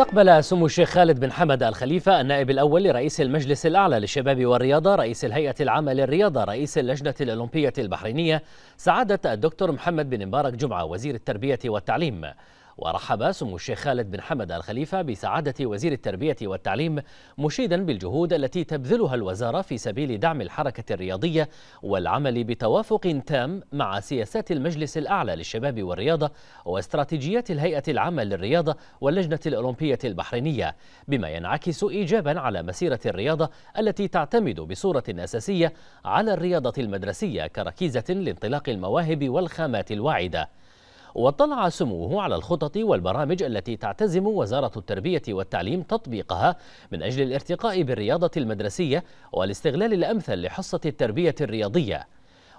استقبل سمو الشيخ خالد بن حمد الخليفة النائب الأول لرئيس المجلس الأعلى للشباب والرياضة رئيس الهيئة العامة للرياضة رئيس اللجنة الأولمبية البحرينية سعادة الدكتور محمد بن مبارك جمعة وزير التربية والتعليم ورحب سمو الشيخ خالد بن حمد الخليفة بسعادة وزير التربية والتعليم مشيدا بالجهود التي تبذلها الوزارة في سبيل دعم الحركة الرياضية والعمل بتوافق تام مع سياسات المجلس الأعلى للشباب والرياضة واستراتيجيات الهيئة العامة للرياضة واللجنة الأولمبية البحرينية بما ينعكس إيجابا على مسيرة الرياضة التي تعتمد بصورة أساسية على الرياضة المدرسية كركيزة لانطلاق المواهب والخامات الواعدة واطلع سموه على الخطط والبرامج التي تعتزم وزارة التربية والتعليم تطبيقها من أجل الارتقاء بالرياضة المدرسية والاستغلال الأمثل لحصة التربية الرياضية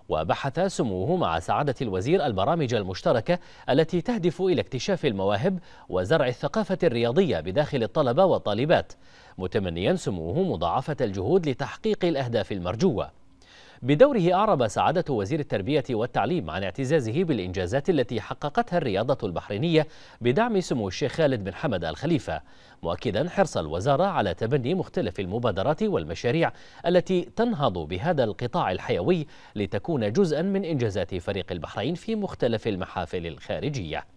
وبحث سموه مع سعادة الوزير البرامج المشتركة التي تهدف إلى اكتشاف المواهب وزرع الثقافة الرياضية بداخل الطلبة والطالبات متمنيا سموه مضاعفة الجهود لتحقيق الأهداف المرجوة بدوره أعرب سعادة وزير التربية والتعليم عن اعتزازه بالإنجازات التي حققتها الرياضة البحرينية بدعم سمو الشيخ خالد بن حمد الخليفة مؤكدا حرص الوزارة على تبني مختلف المبادرات والمشاريع التي تنهض بهذا القطاع الحيوي لتكون جزءا من إنجازات فريق البحرين في مختلف المحافل الخارجية